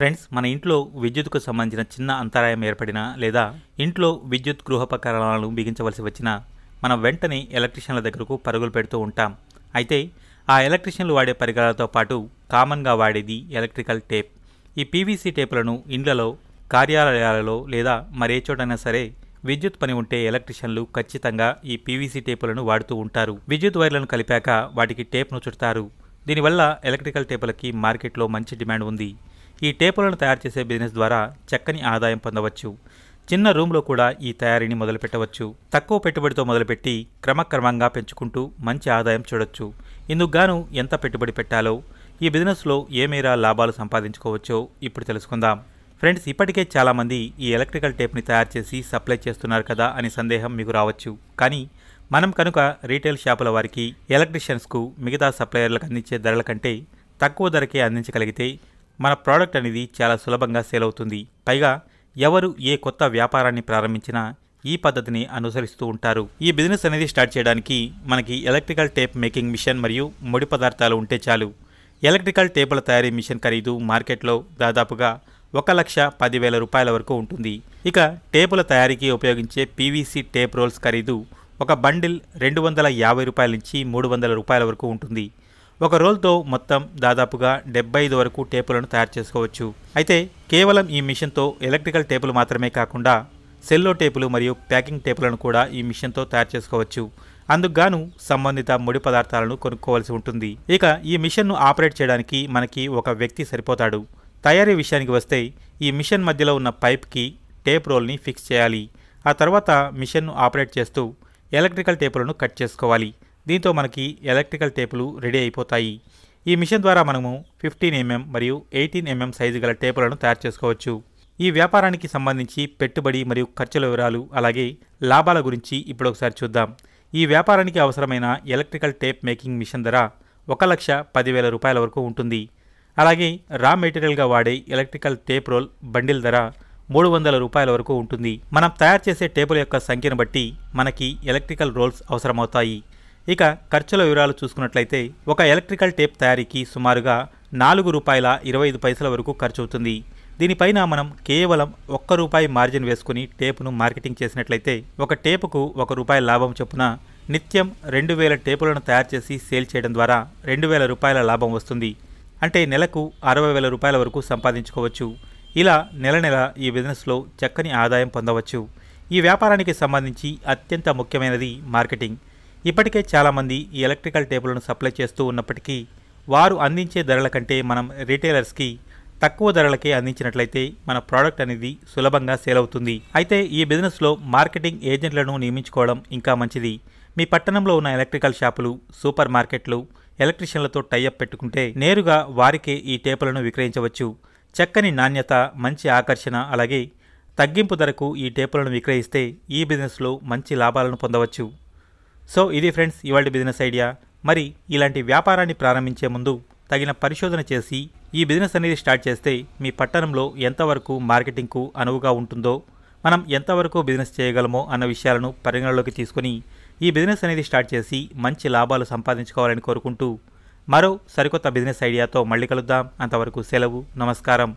friends మన ఇంట్లో విద్యుత్కు సంబంధించిన చిన్న అంతరాయం ఏర్పడినా లేదా ఇంట్లో విద్యుత్ గృహోపకరణాలను బిగించవలసి వచ్చినా మనం వెంటనే ఎలక్ట్రిషియన్ల దగ్గరకు పరుగులు పెడుతూ ఉంటాం అయితే ఆ ఎలక్ట్రిషియన్లు వాడే పరికరాలతో పాటు కామన్గా వాడేది ఎలక్ట్రికల్ టేప్ ఈ పీవీసీ టేపులను ఇండ్లలో కార్యాలయాలలో లేదా మరే చోటైనా సరే విద్యుత్ పని ఉంటే ఎలక్ట్రిషియన్లు ఖచ్చితంగా ఈ పీవీసీ టేపులను వాడుతూ ఉంటారు విద్యుత్ వైర్లను కలిపాక వాటికి టేప్ను చుడతారు దీనివల్ల ఎలక్ట్రికల్ టేపులకి మార్కెట్లో మంచి డిమాండ్ ఉంది ఈ టేపులను తయారు చేసే బిజినెస్ ద్వారా చక్కని ఆదాయం పొందవచ్చు చిన్న రూమ్లో కూడా ఈ తయారీని మొదలుపెట్టవచ్చు తక్కువ పెట్టుబడితో మొదలుపెట్టి క్రమక్రమంగా పెంచుకుంటూ మంచి ఆదాయం చూడొచ్చు గాను ఎంత పెట్టుబడి పెట్టాలో ఈ బిజినెస్లో ఏ మేర లాభాలు సంపాదించుకోవచ్చో ఇప్పుడు తెలుసుకుందాం ఫ్రెండ్స్ ఇప్పటికే చాలామంది ఈ ఎలక్ట్రికల్ టేప్ని తయారు చేసి సప్లై చేస్తున్నారు కదా అని సందేహం మీకు రావచ్చు కానీ మనం కనుక రీటైల్ షాపుల వారికి ఎలక్ట్రీషియన్స్కు మిగతా సప్లయర్లకు అందించే ధరల కంటే తక్కువ ధరకే అందించగలిగితే మన ప్రోడక్ట్ అనేది చాలా సులభంగా సేల్ అవుతుంది పైగా ఎవరు ఏ కొత్త వ్యాపారాన్ని ప్రారంభించినా ఈ పద్ధతిని అనుసరిస్తూ ఉంటారు ఈ బిజినెస్ అనేది స్టార్ట్ చేయడానికి మనకి ఎలక్ట్రికల్ టేప్ మేకింగ్ మిషన్ మరియు ముడి పదార్థాలు ఉంటే చాలు ఎలక్ట్రికల్ టేపుల తయారీ మిషన్ ఖరీదు మార్కెట్లో దాదాపుగా ఒక లక్ష పదివేల రూపాయల వరకు ఉంటుంది ఇక టేపుల తయారీకి ఉపయోగించే పీవీసీ టేప్ రోల్స్ ఖరీదు ఒక బండిల్ రెండు వందల యాభై రూపాయల నుంచి మూడు వందల రూపాయల వరకు ఉంటుంది ఒక రోల్తో మొత్తం దాదాపుగా డెబ్బై ఐదు వరకు టేపులను తయారు చేసుకోవచ్చు అయితే కేవలం ఈ మిషన్తో ఎలక్ట్రికల్ టేపులు మాత్రమే కాకుండా సెల్లో టేపులు మరియు ప్యాకింగ్ టేపులను కూడా ఈ మిషన్తో తయారు చేసుకోవచ్చు అందుకుగాను సంబంధిత ముడి పదార్థాలను కొనుక్కోవాల్సి ఉంటుంది ఇక ఈ మిషన్ను ఆపరేట్ చేయడానికి మనకి ఒక వ్యక్తి సరిపోతాడు తయారీ విషయానికి వస్తే ఈ మిషన్ మధ్యలో ఉన్న పైప్కి టేప్ రోల్ని ఫిక్స్ చేయాలి ఆ తర్వాత మిషన్ను ఆపరేట్ చేస్తూ ఎలక్ట్రికల్ టేపులను కట్ చేసుకోవాలి దీంతో మనకి ఎలక్ట్రికల్ టేపులు రెడీ అయిపోతాయి ఈ మిషన్ ద్వారా మనము ఫిఫ్టీన్ ఎంఎం మరియు ఎయిటీన్ ఎంఎం సైజు గల టేపులను తయారు చేసుకోవచ్చు ఈ వ్యాపారానికి సంబంధించి పెట్టుబడి మరియు ఖర్చుల వివరాలు అలాగే లాభాల గురించి ఇప్పుడు ఒకసారి చూద్దాం ఈ వ్యాపారానికి అవసరమైన ఎలక్ట్రికల్ టేప్ మేకింగ్ మిషన్ ధర ఒక లక్ష పదివేల రూపాయల వరకు ఉంటుంది అలాగే రా మెటీరియల్గా వాడే ఎలక్ట్రికల్ టేప్ రోల్ బండిల్ ధర మూడు వందల రూపాయల వరకు ఉంటుంది మనం తయారు చేసే టేపుల యొక్క సంఖ్యను బట్టి మనకి ఎలక్ట్రికల్ రోల్స్ అవసరమవుతాయి ఇక ఖర్చుల వివరాలు చూసుకున్నట్లయితే ఒక ఎలక్ట్రికల్ టేప్ తయారీకి సుమారుగా నాలుగు రూపాయల ఇరవై ఐదు పైసల వరకు ఖర్చు అవుతుంది దీనిపైన మనం కేవలం ఒక్క రూపాయి మార్జిన్ వేసుకుని టేపును మార్కెటింగ్ చేసినట్లయితే ఒక టేపుకు ఒక రూపాయి లాభం చొప్పున నిత్యం రెండు వేల టేపులను తయారు చేసి సేల్ చేయడం ద్వారా రెండు వేల రూపాయల లాభం వస్తుంది అంటే నెలకు అరవై వేల రూపాయల వరకు సంపాదించుకోవచ్చు ఇలా నెల నెల ఈ బిజినెస్లో చక్కని ఆదాయం పొందవచ్చు ఈ వ్యాపారానికి సంబంధించి అత్యంత ముఖ్యమైనది మార్కెటింగ్ ఇప్పటికే చాలామంది ఈ ఎలక్ట్రికల్ టేబుల్ను సప్లై చేస్తూ ఉన్నప్పటికీ వారు అందించే ధరల కంటే మనం రిటైలర్స్కి తక్కువ ధరలకే అందించినట్లయితే మన ప్రోడక్ట్ అనేది సులభంగా సేల్ అవుతుంది అయితే ఈ బిజినెస్లో మార్కెటింగ్ ఏజెంట్లను నియమించుకోవడం ఇంకా మంచిది మీ పట్టణంలో ఉన్న ఎలక్ట్రికల్ షాపులు సూపర్ మార్కెట్లు ఎలక్ట్రిషియన్లతో టైఅప్ పెట్టుకుంటే నేరుగా వారికే ఈ టేపులను విక్రయించవచ్చు చక్కని నాణ్యత మంచి ఆకర్షణ అలాగే తగ్గింపు ధరకు ఈ టేపులను విక్రయిస్తే ఈ బిజినెస్లో మంచి లాభాలను పొందవచ్చు సో ఇది ఫ్రెండ్స్ ఇవాళ బిజినెస్ ఐడియా మరి ఇలాంటి వ్యాపారాన్ని ప్రారంభించే ముందు తగిన పరిశోధన చేసి ఈ బిజినెస్ అనేది స్టార్ట్ చేస్తే మీ పట్టణంలో ఎంతవరకు మార్కెటింగ్కు అనువుగా ఉంటుందో మనం ఎంతవరకు బిజినెస్ చేయగలమో అన్న విషయాలను పరిగణలోకి తీసుకుని ఈ బిజినెస్ అనేది స్టార్ట్ చేసి మంచి లాభాలు సంపాదించుకోవాలని కోరుకుంటూ మరో సరికొత్త బిజినెస్ ఐడియాతో మళ్ళీ కలుద్దాం అంతవరకు సెలవు నమస్కారం